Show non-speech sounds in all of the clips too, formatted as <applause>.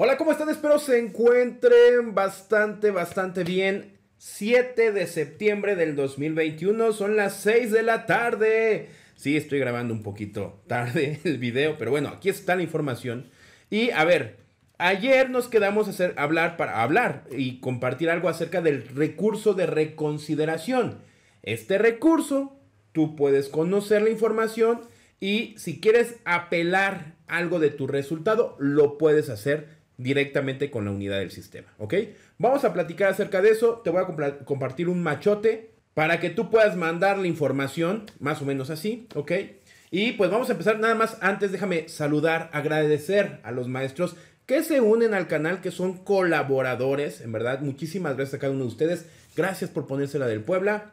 Hola, ¿cómo están? Espero se encuentren bastante, bastante bien. 7 de septiembre del 2021, son las 6 de la tarde. Sí, estoy grabando un poquito tarde <laughs> el video, pero bueno, aquí está la información. Y a ver, ayer nos quedamos a hacer, hablar para hablar y compartir algo acerca del recurso de reconsideración. Este recurso, tú puedes conocer la información y si quieres apelar algo de tu resultado, lo puedes hacer directamente con la unidad del sistema, ¿ok? Vamos a platicar acerca de eso, te voy a compartir un machote para que tú puedas mandar la información, más o menos así, ¿ok? Y pues vamos a empezar nada más, antes déjame saludar, agradecer a los maestros que se unen al canal, que son colaboradores, en verdad, muchísimas gracias a cada uno de ustedes, gracias por ponérsela del Puebla,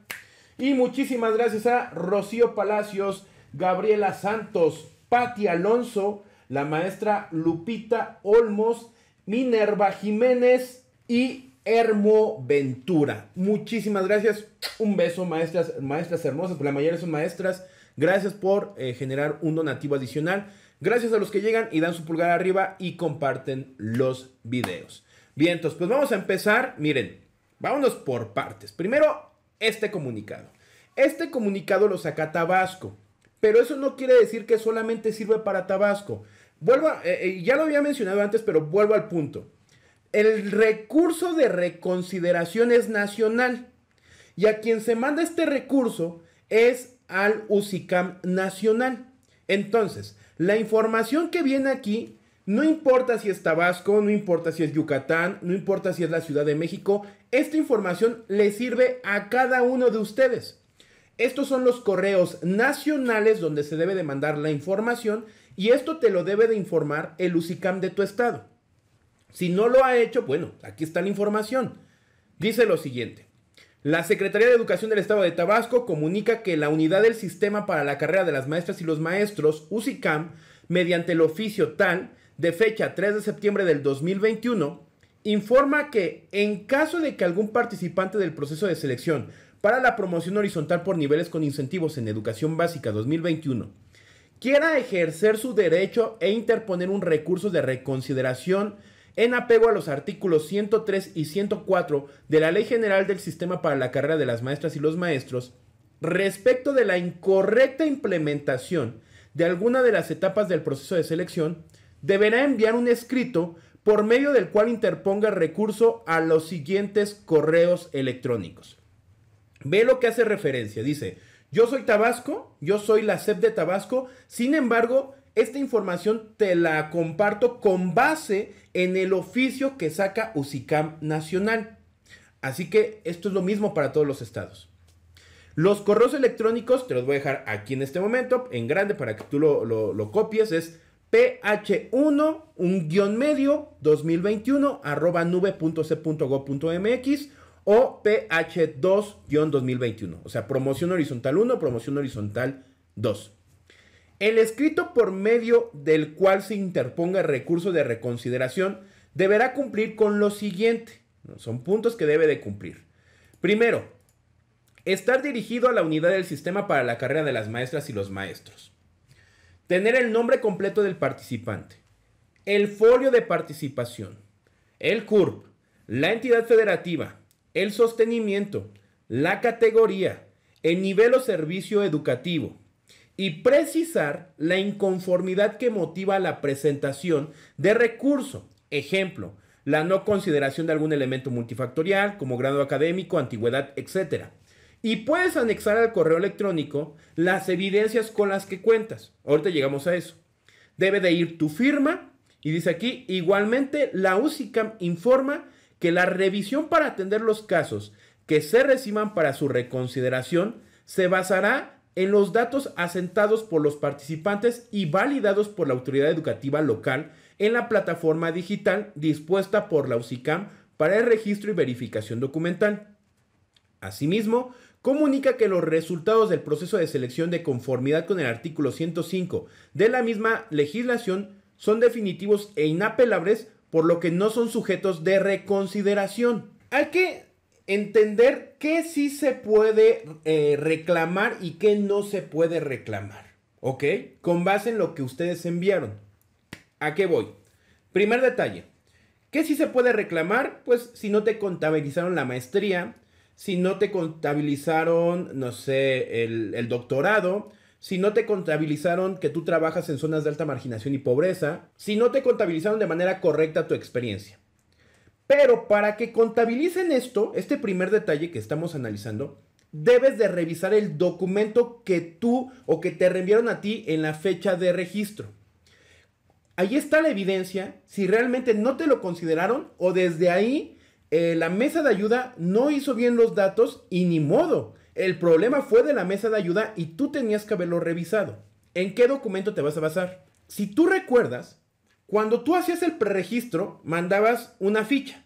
y muchísimas gracias a Rocío Palacios, Gabriela Santos, Patti Alonso, la maestra Lupita Olmos, Minerva Jiménez y Hermo Ventura. Muchísimas gracias. Un beso, maestras, maestras hermosas. La mayoría son maestras. Gracias por eh, generar un donativo adicional. Gracias a los que llegan y dan su pulgar arriba y comparten los videos. Bien, entonces, pues vamos a empezar. Miren, vámonos por partes. Primero, este comunicado. Este comunicado lo saca Tabasco. Pero eso no quiere decir que solamente sirve para Tabasco. Vuelvo, eh, eh, ya lo había mencionado antes, pero vuelvo al punto. El recurso de reconsideración es nacional. Y a quien se manda este recurso es al UCICAM nacional. Entonces, la información que viene aquí, no importa si es Tabasco, no importa si es Yucatán, no importa si es la Ciudad de México, esta información le sirve a cada uno de ustedes. Estos son los correos nacionales donde se debe de mandar la información y esto te lo debe de informar el UCICAM de tu estado. Si no lo ha hecho, bueno, aquí está la información. Dice lo siguiente. La Secretaría de Educación del Estado de Tabasco comunica que la unidad del sistema para la carrera de las maestras y los maestros, UCICAM, mediante el oficio TAL, de fecha 3 de septiembre del 2021, informa que en caso de que algún participante del proceso de selección para la promoción horizontal por niveles con incentivos en educación básica 2021 quiera ejercer su derecho e interponer un recurso de reconsideración en apego a los artículos 103 y 104 de la Ley General del Sistema para la Carrera de las Maestras y los Maestros, respecto de la incorrecta implementación de alguna de las etapas del proceso de selección, deberá enviar un escrito por medio del cual interponga recurso a los siguientes correos electrónicos. Ve lo que hace referencia, dice, yo soy Tabasco, yo soy la CEP de Tabasco, sin embargo, esta información te la comparto con base en el oficio que saca UCICAM Nacional. Así que esto es lo mismo para todos los estados. Los correos electrónicos, te los voy a dejar aquí en este momento, en grande para que tú lo, copies, es ph1, un medio, 2021, arroba o PH2-2021. O sea, promoción horizontal 1, promoción horizontal 2. El escrito por medio del cual se interponga recurso de reconsideración deberá cumplir con lo siguiente. Son puntos que debe de cumplir. Primero, estar dirigido a la unidad del sistema para la carrera de las maestras y los maestros. Tener el nombre completo del participante. El folio de participación. El CURP. La entidad federativa el sostenimiento, la categoría, el nivel o servicio educativo y precisar la inconformidad que motiva la presentación de recurso. Ejemplo, la no consideración de algún elemento multifactorial como grado académico, antigüedad, etc. Y puedes anexar al correo electrónico las evidencias con las que cuentas. Ahorita llegamos a eso. Debe de ir tu firma y dice aquí, igualmente la UCICAM informa que la revisión para atender los casos que se reciban para su reconsideración se basará en los datos asentados por los participantes y validados por la autoridad educativa local en la plataforma digital dispuesta por la UCICAM para el registro y verificación documental. Asimismo, comunica que los resultados del proceso de selección de conformidad con el artículo 105 de la misma legislación son definitivos e inapelables por lo que no son sujetos de reconsideración. Hay que entender qué sí se puede eh, reclamar y qué no se puede reclamar, ¿ok? Con base en lo que ustedes enviaron. ¿A qué voy? Primer detalle. ¿Qué sí se puede reclamar? Pues si no te contabilizaron la maestría, si no te contabilizaron, no sé, el doctorado, si no te contabilizaron que tú trabajas en zonas de alta marginación y pobreza, si no te contabilizaron de manera correcta tu experiencia. Pero para que contabilicen esto, este primer detalle que estamos analizando, debes de revisar el documento que tú o que te reenviaron a ti en la fecha de registro. Ahí está la evidencia si realmente no te lo consideraron o desde ahí eh, la mesa de ayuda no hizo bien los datos y ni modo. El problema fue de la mesa de ayuda y tú tenías que haberlo revisado. ¿En qué documento te vas a basar? Si tú recuerdas, cuando tú hacías el preregistro, mandabas una ficha.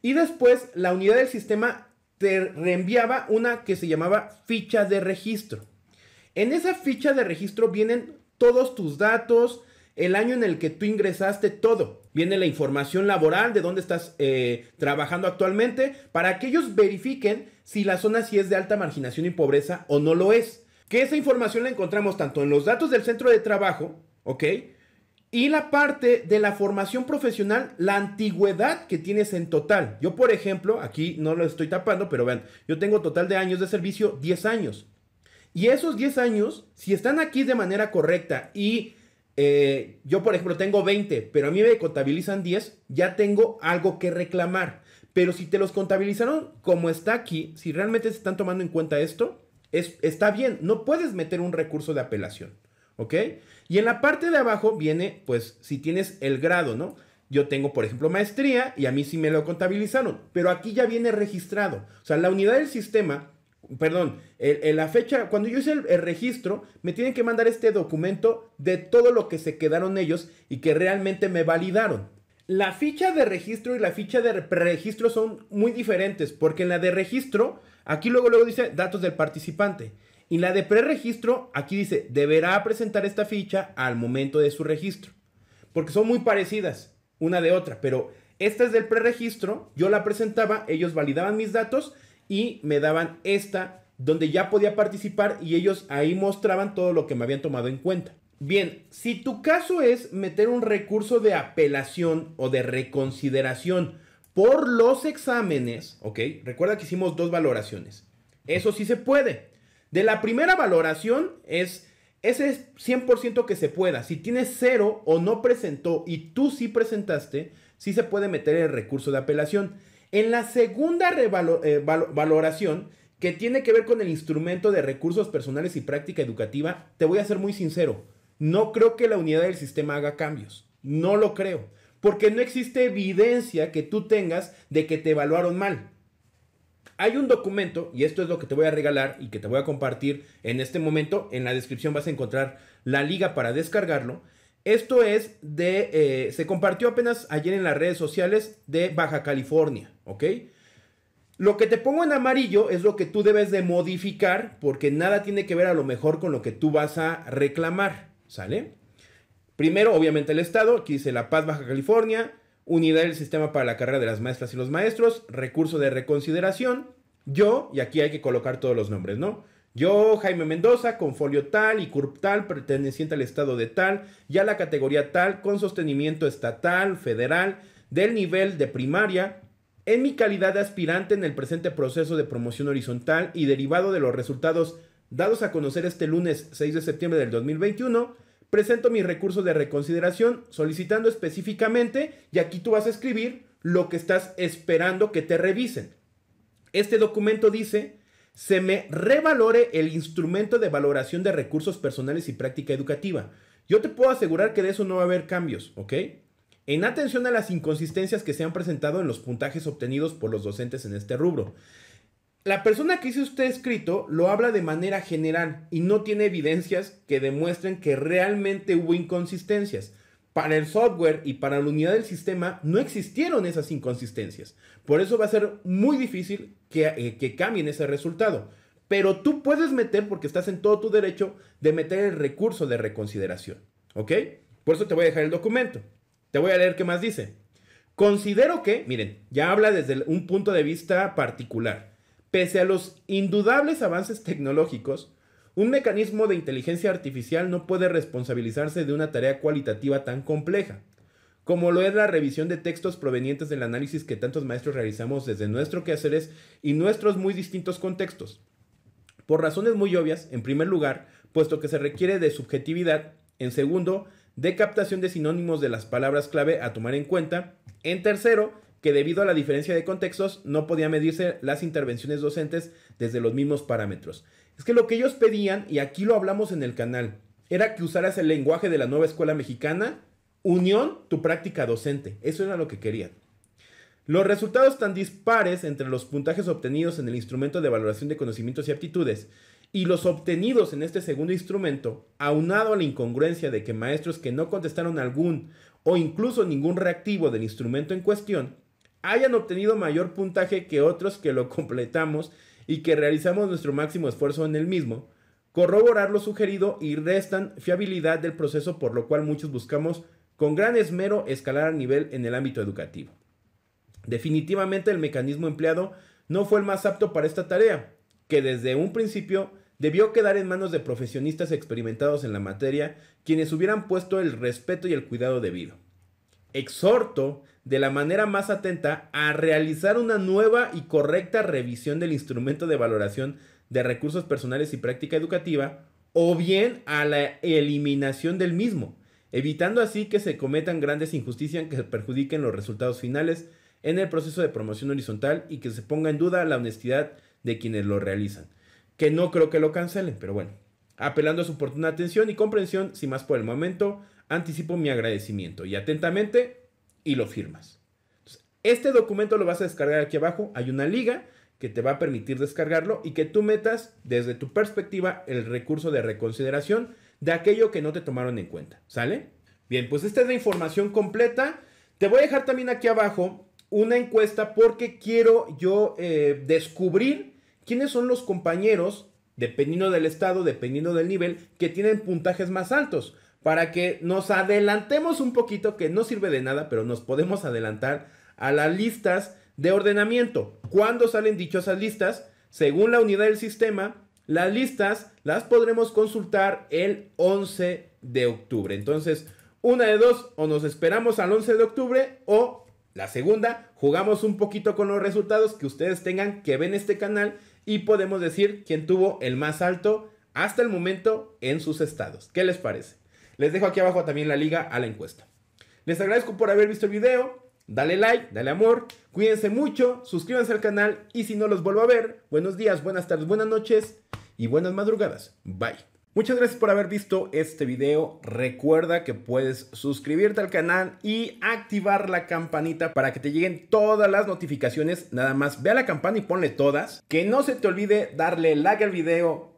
Y después la unidad del sistema te reenviaba una que se llamaba ficha de registro. En esa ficha de registro vienen todos tus datos, el año en el que tú ingresaste, todo viene la información laboral de dónde estás eh, trabajando actualmente, para que ellos verifiquen si la zona sí es de alta marginación y pobreza o no lo es. Que esa información la encontramos tanto en los datos del centro de trabajo, ¿ok? Y la parte de la formación profesional, la antigüedad que tienes en total. Yo, por ejemplo, aquí no lo estoy tapando, pero vean, yo tengo total de años de servicio 10 años. Y esos 10 años, si están aquí de manera correcta y eh, yo por ejemplo tengo 20, pero a mí me contabilizan 10, ya tengo algo que reclamar. Pero si te los contabilizaron como está aquí, si realmente se están tomando en cuenta esto, es, está bien, no puedes meter un recurso de apelación, ¿ok? Y en la parte de abajo viene, pues, si tienes el grado, ¿no? Yo tengo, por ejemplo, maestría y a mí sí me lo contabilizaron, pero aquí ya viene registrado. O sea, la unidad del sistema perdón, en, la fecha, cuando yo hice el, registro, me tienen que mandar este documento de todo lo que se quedaron ellos y que realmente me validaron. La ficha de registro y la ficha de preregistro son muy diferentes, porque en la de registro, aquí luego, luego dice datos del participante. Y la de preregistro, aquí dice, deberá presentar esta ficha al momento de su registro. Porque son muy parecidas una de otra, pero esta es del preregistro, yo la presentaba, ellos validaban mis datos y me daban esta donde ya podía participar y ellos ahí mostraban todo lo que me habían tomado en cuenta. Bien, si tu caso es meter un recurso de apelación o de reconsideración por los exámenes, ok, recuerda que hicimos dos valoraciones. Eso sí se puede. De la primera valoración es ese es 100% que se pueda. Si tienes cero o no presentó y tú sí presentaste, sí se puede meter el recurso de apelación. En la segunda eh, valoración, que tiene que ver con el instrumento de recursos personales y práctica educativa, te voy a ser muy sincero, no creo que la unidad del sistema haga cambios, no lo creo, porque no existe evidencia que tú tengas de que te evaluaron mal. Hay un documento, y esto es lo que te voy a regalar y que te voy a compartir en este momento, en la descripción vas a encontrar la liga para descargarlo, esto es de, eh, se compartió apenas ayer en las redes sociales de Baja California, ¿ok? Lo que te pongo en amarillo es lo que tú debes de modificar porque nada tiene que ver a lo mejor con lo que tú vas a reclamar, ¿sale? Primero, obviamente, el Estado, aquí dice La Paz, Baja California, unidad del sistema para la carrera de las maestras y los maestros, recurso de reconsideración, yo, y aquí hay que colocar todos los nombres, ¿no? Yo, Jaime Mendoza, con folio tal y CURP tal, perteneciente al estado de tal, ya la categoría tal, con sostenimiento estatal, federal, del nivel de primaria, en mi calidad de aspirante en el presente proceso de promoción horizontal y derivado de los resultados dados a conocer este lunes 6 de septiembre del 2021, presento mi recurso de reconsideración solicitando específicamente, y aquí tú vas a escribir lo que estás esperando que te revisen. Este documento dice se me revalore el instrumento de valoración de recursos personales y práctica educativa. Yo te puedo asegurar que de eso no va a haber cambios, ¿ok? En atención a las inconsistencias que se han presentado en los puntajes obtenidos por los docentes en este rubro. La persona que dice usted escrito lo habla de manera general y no tiene evidencias que demuestren que realmente hubo inconsistencias para el software y para la unidad del sistema no existieron esas inconsistencias. Por eso va a ser muy difícil eh, que, cambien ese resultado. Pero tú puedes meter, porque estás en todo tu derecho, de meter el recurso de reconsideración. ¿Ok? Por eso te voy a dejar el documento. Te voy a leer qué más dice. Considero que, miren, ya habla desde un punto de vista particular. Pese a los indudables avances tecnológicos, un mecanismo de inteligencia artificial no puede responsabilizarse de una tarea cualitativa tan compleja, como lo es la revisión de textos provenientes del análisis que tantos maestros realizamos desde nuestro quehaceres y nuestros muy distintos contextos. Por razones muy obvias, en primer lugar, puesto que se requiere de subjetividad, en segundo, de captación de sinónimos de las palabras clave a tomar en cuenta, en tercero, que debido a la diferencia de contextos no podía medirse las intervenciones docentes desde los mismos parámetros. Es que lo que ellos pedían, y aquí lo hablamos en el canal, era que usaras el lenguaje de la nueva escuela mexicana, unión, tu práctica docente. Eso era lo que querían. Los resultados tan dispares entre los puntajes obtenidos en el instrumento de valoración de conocimientos y aptitudes y los obtenidos en este segundo instrumento, aunado a la incongruencia de que maestros que no contestaron algún o incluso ningún reactivo del instrumento en cuestión, hayan obtenido mayor puntaje que otros que lo completamos y que realizamos nuestro máximo esfuerzo en el mismo, corroborar lo sugerido y restan fiabilidad del proceso por lo cual muchos buscamos con gran esmero escalar a nivel en el ámbito educativo. Definitivamente el mecanismo empleado no fue el más apto para esta tarea, que desde un principio debió quedar en manos de profesionistas experimentados en la materia, quienes hubieran puesto el respeto y el cuidado debido exhorto de la manera más atenta a realizar una nueva y correcta revisión del instrumento de valoración de recursos personales y práctica educativa, o bien a la eliminación del mismo, evitando así que se cometan grandes injusticias que perjudiquen los resultados finales en el proceso de promoción horizontal y que se ponga en duda la honestidad de quienes lo realizan. Que no creo que lo cancelen, pero bueno. Apelando a su oportuna atención y comprensión, sin más por el momento, anticipo mi agradecimiento y atentamente y lo firmas. este documento lo vas a descargar aquí abajo, hay una liga que te va a permitir descargarlo y que tú metas desde tu perspectiva el recurso de reconsideración de aquello que no te tomaron en cuenta, ¿sale? Bien, pues esta es la información completa. Te voy a dejar también aquí abajo una encuesta porque quiero yo eh, descubrir quiénes son los compañeros, dependiendo del estado, dependiendo del nivel, que tienen puntajes más altos para que nos adelantemos un poquito, que no sirve de nada, pero nos podemos adelantar a las listas de ordenamiento. Cuando salen dichas listas? Según la unidad del sistema, las listas las podremos consultar el 11 de octubre. Entonces, una de dos, o nos esperamos al 11 de octubre o la segunda, jugamos un poquito con los resultados que ustedes tengan que ven este canal y podemos decir quién tuvo el más alto hasta el momento en sus estados. ¿Qué les parece? Les dejo aquí abajo también la liga a la encuesta. Les agradezco por haber visto el video. Dale like, dale amor, cuídense mucho, suscríbanse al canal y si no los vuelvo a ver, buenos días, buenas tardes, buenas noches y buenas madrugadas. Bye. Muchas gracias por haber visto este video. Recuerda que puedes suscribirte al canal y activar la campanita para que te lleguen todas las notificaciones. Nada más ve a la campana y ponle todas. Que no se te olvide darle like al video,